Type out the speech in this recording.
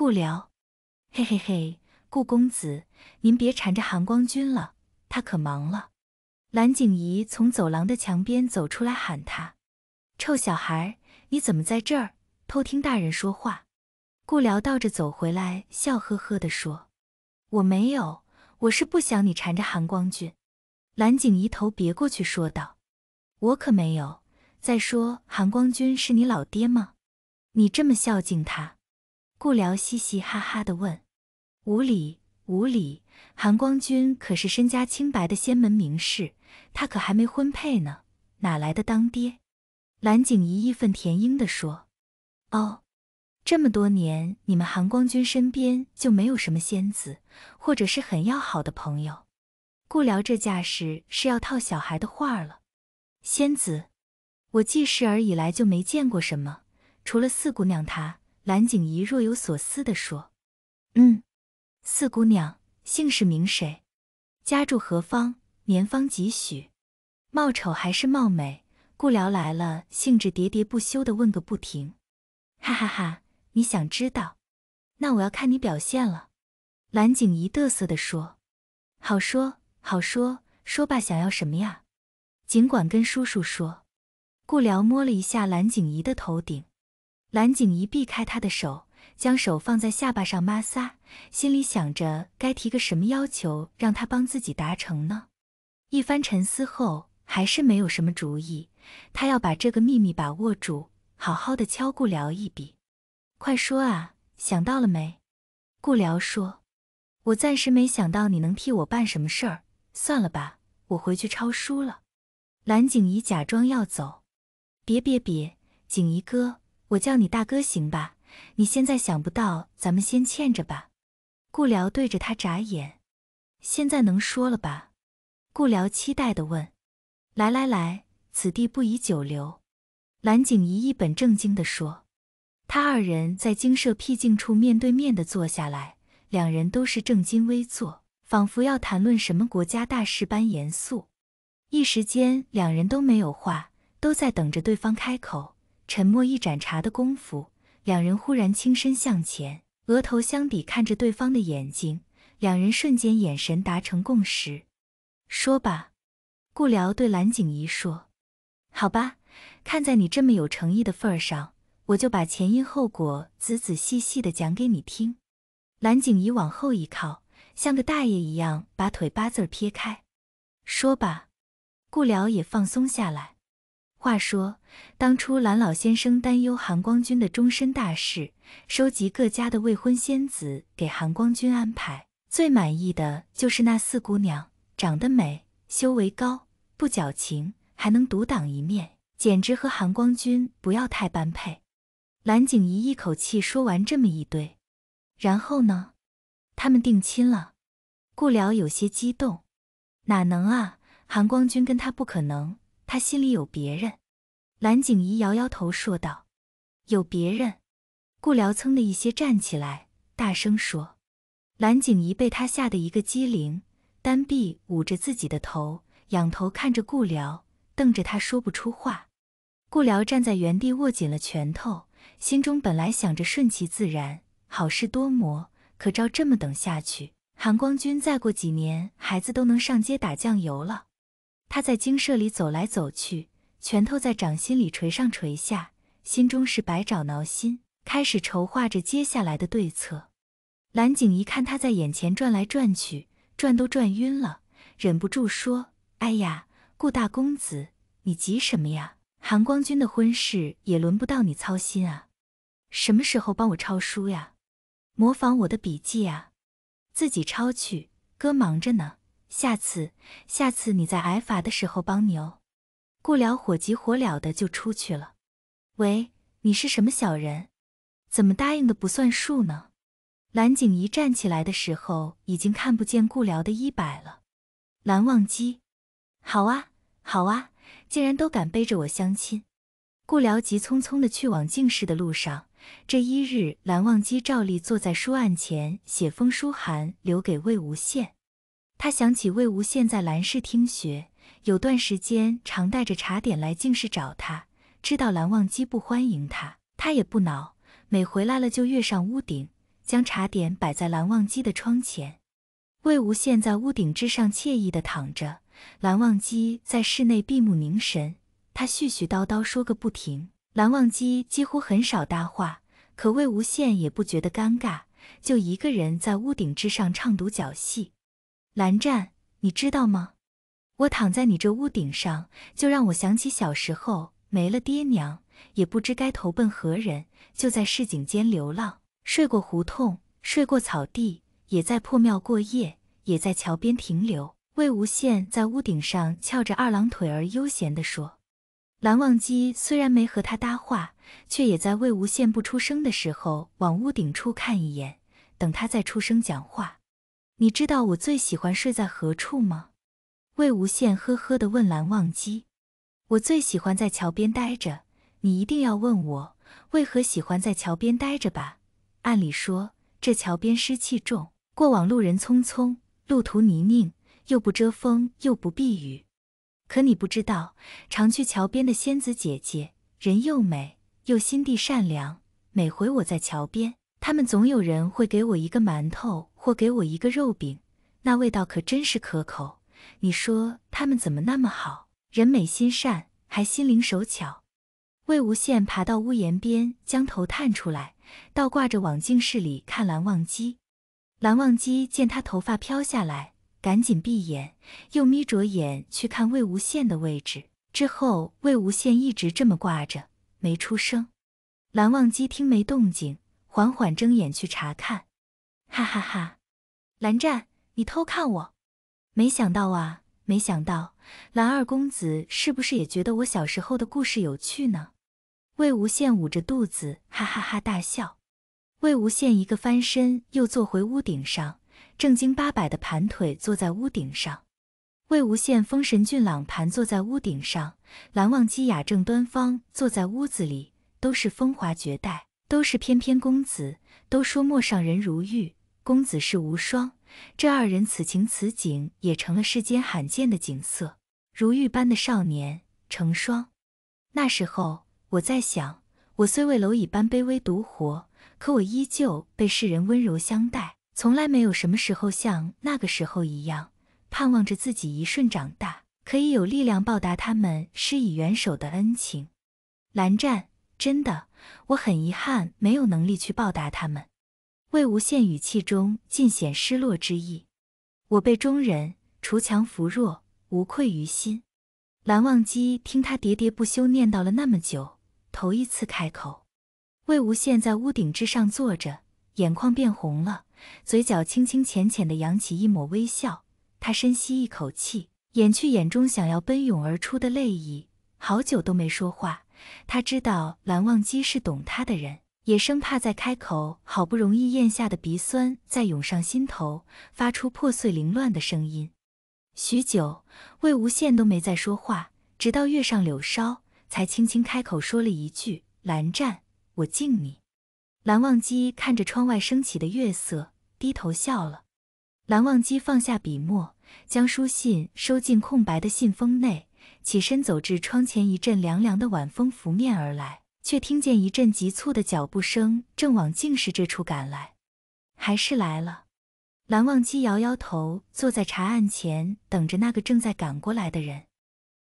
顾辽，嘿嘿嘿，顾公子，您别缠着韩光君了，他可忙了。蓝景仪从走廊的墙边走出来喊他：“臭小孩，你怎么在这儿偷听大人说话？”顾辽倒着走回来，笑呵呵的说：“我没有，我是不想你缠着韩光君。”蓝景仪头别过去说道：“我可没有，再说韩光君是你老爹吗？你这么孝敬他。”顾辽嘻嘻哈哈地问：“无礼，无礼！韩光君可是身家清白的仙门名士，他可还没婚配呢，哪来的当爹？”蓝景仪义愤填膺地说：“哦，这么多年，你们韩光君身边就没有什么仙子，或者是很要好的朋友？”顾辽这架势是要套小孩的话了。“仙子，我记事儿以来就没见过什么，除了四姑娘她。”蓝景仪若有所思的说：“嗯，四姑娘姓氏名谁，家住何方，年方几许，貌丑还是貌美？”顾辽来了兴致，喋喋不休的问个不停。哈哈哈，你想知道？那我要看你表现了。”蓝景仪嘚瑟地说：“好说好说，说吧，想要什么呀？尽管跟叔叔说。”顾辽摸了一下蓝景仪的头顶。蓝景仪避开他的手，将手放在下巴上摩挲，心里想着该提个什么要求让他帮自己达成呢？一番沉思后，还是没有什么主意。他要把这个秘密把握住，好好的敲顾辽一笔。快说啊，想到了没？顾辽说：“我暂时没想到你能替我办什么事儿，算了吧，我回去抄书了。”蓝景仪假装要走：“别别别，景怡哥。”我叫你大哥行吧？你现在想不到，咱们先欠着吧。顾辽对着他眨眼，现在能说了吧？顾辽期待的问。来来来，此地不宜久留。蓝景仪一本正经的说。他二人在精舍僻静处面对面的坐下来，两人都是正襟危坐，仿佛要谈论什么国家大事般严肃。一时间，两人都没有话，都在等着对方开口。沉默一盏茶的功夫，两人忽然倾身向前，额头相抵，看着对方的眼睛，两人瞬间眼神达成共识。说吧，顾辽对蓝景仪说：“好吧，看在你这么有诚意的份儿上，我就把前因后果仔仔细细的讲给你听。”蓝景仪往后一靠，像个大爷一样把腿八字儿撇开。说吧，顾辽也放松下来。话说，当初蓝老先生担忧韩光君的终身大事，收集各家的未婚仙子给韩光君安排。最满意的就是那四姑娘，长得美，修为高，不矫情，还能独挡一面，简直和韩光君不要太般配。蓝景仪一口气说完这么一堆，然后呢？他们定亲了。顾了有些激动，哪能啊？韩光君跟他不可能。他心里有别人，蓝景怡摇摇头说道：“有别人。”顾辽噌的一些站起来，大声说：“蓝景怡被他吓得一个机灵，单臂捂着自己的头，仰头看着顾辽，瞪着他说不出话。”顾辽站在原地握紧了拳头，心中本来想着顺其自然，好事多磨，可照这么等下去，韩光君再过几年，孩子都能上街打酱油了。他在经舍里走来走去，拳头在掌心里捶上捶下，心中是百爪挠心，开始筹划着接下来的对策。蓝景一看他在眼前转来转去，转都转晕了，忍不住说：“哎呀，顾大公子，你急什么呀？韩光君的婚事也轮不到你操心啊。什么时候帮我抄书呀？模仿我的笔记啊？自己抄去，哥忙着呢。”下次，下次你在挨罚的时候帮你哦。顾辽火急火燎的就出去了。喂，你是什么小人？怎么答应的不算数呢？蓝景仪站起来的时候，已经看不见顾辽的衣摆了。蓝忘机，好啊，好啊，竟然都敢背着我相亲。顾辽急匆匆的去往静室的路上。这一日，蓝忘机照例坐在书案前写封书函，留给魏无羡。他想起魏无羡在兰氏听学，有段时间常带着茶点来静室找他。知道蓝忘机不欢迎他，他也不恼。每回来了，就跃上屋顶，将茶点摆在蓝忘机的窗前。魏无羡在屋顶之上惬意地躺着，蓝忘机在室内闭目凝神。他絮絮叨叨说个不停，蓝忘机几乎很少搭话，可魏无羡也不觉得尴尬，就一个人在屋顶之上唱独角戏。蓝湛，你知道吗？我躺在你这屋顶上，就让我想起小时候没了爹娘，也不知该投奔何人，就在市井间流浪，睡过胡同，睡过草地，也在破庙过夜，也在桥边停留。魏无羡在屋顶上翘着二郎腿儿，悠闲地说。蓝忘机虽然没和他搭话，却也在魏无羡不出声的时候往屋顶处看一眼，等他再出声讲话。你知道我最喜欢睡在何处吗？魏无羡呵呵的问蓝忘机：“我最喜欢在桥边待着。你一定要问我为何喜欢在桥边待着吧？按理说，这桥边湿气重，过往路人匆匆，路途泥泞，又不遮风又不避雨。可你不知道，常去桥边的仙子姐姐，人又美又心地善良。每回我在桥边，他们总有人会给我一个馒头。”或给我一个肉饼，那味道可真是可口。你说他们怎么那么好人美心善，还心灵手巧？魏无羡爬到屋檐边，将头探出来，倒挂着往镜室里看蓝忘机。蓝忘机见他头发飘下来，赶紧闭眼，又眯着眼去看魏无羡的位置。之后，魏无羡一直这么挂着，没出声。蓝忘机听没动静，缓缓睁眼去查看。哈哈哈，蓝湛，你偷看我！没想到啊，没想到，蓝二公子是不是也觉得我小时候的故事有趣呢？魏无羡捂着肚子，哈哈哈大笑。魏无羡一个翻身，又坐回屋顶上，正经八百的盘腿坐在屋顶上。魏无羡风神俊朗，盘坐在屋顶上；蓝忘机雅正端方，坐在屋子里，都是风华绝代，都是翩翩公子。都说陌上人如玉。公子是无双，这二人此情此景也成了世间罕见的景色。如玉般的少年成双。那时候我在想，我虽为蝼蚁般卑微独活，可我依旧被世人温柔相待。从来没有什么时候像那个时候一样，盼望着自己一瞬长大，可以有力量报答他们施以援手的恩情。蓝湛，真的，我很遗憾没有能力去报答他们。魏无羡语气中尽显失落之意，我辈中人，锄强扶弱，无愧于心。蓝忘机听他喋喋不休念叨了那么久，头一次开口。魏无羡在屋顶之上坐着，眼眶变红了，嘴角轻轻浅浅的扬起一抹微笑。他深吸一口气，掩去眼中想要奔涌而出的泪意。好久都没说话，他知道蓝忘机是懂他的人。也生怕再开口，好不容易咽下的鼻酸再涌上心头，发出破碎凌乱的声音。许久，魏无羡都没再说话，直到月上柳梢，才轻轻开口说了一句：“蓝湛，我敬你。”蓝忘机看着窗外升起的月色，低头笑了。蓝忘机放下笔墨，将书信收进空白的信封内，起身走至窗前，一阵凉凉的晚风拂面而来。却听见一阵急促的脚步声，正往静室这处赶来，还是来了。蓝忘机摇摇头，坐在茶案前，等着那个正在赶过来的人。